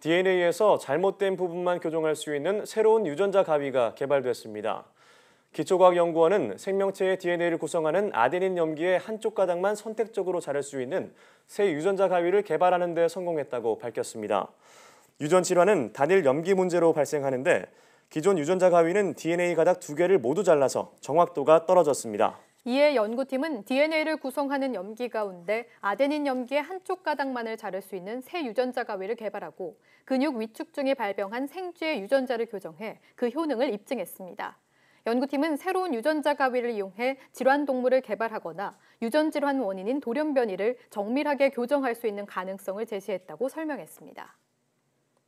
DNA에서 잘못된 부분만 교정할 수 있는 새로운 유전자 가위가 개발됐습니다. 기초과학연구원은 생명체의 DNA를 구성하는 아데닌 염기의 한쪽 가닥만 선택적으로 자를 수 있는 새 유전자 가위를 개발하는 데 성공했다고 밝혔습니다. 유전 질환은 단일 염기 문제로 발생하는데 기존 유전자 가위는 DNA 가닥 두 개를 모두 잘라서 정확도가 떨어졌습니다. 이에 연구팀은 DNA를 구성하는 염기 가운데 아데닌 염기의 한쪽 가닥만을 자를 수 있는 새 유전자 가위를 개발하고 근육 위축증이 발병한 생쥐의 유전자를 교정해 그 효능을 입증했습니다. 연구팀은 새로운 유전자 가위를 이용해 질환 동물을 개발하거나 유전 질환 원인인 돌연변이를 정밀하게 교정할 수 있는 가능성을 제시했다고 설명했습니다.